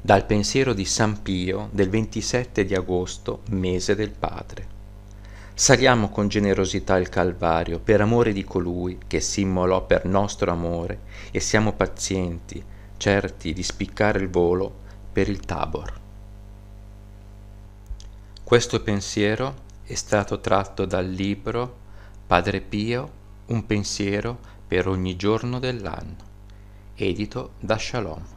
dal pensiero di San Pio del 27 di agosto, mese del Padre. Saliamo con generosità il Calvario per amore di colui che si immolò per nostro amore e siamo pazienti, certi di spiccare il volo per il Tabor. Questo pensiero è stato tratto dal libro Padre Pio, un pensiero per ogni giorno dell'anno, edito da Shalom.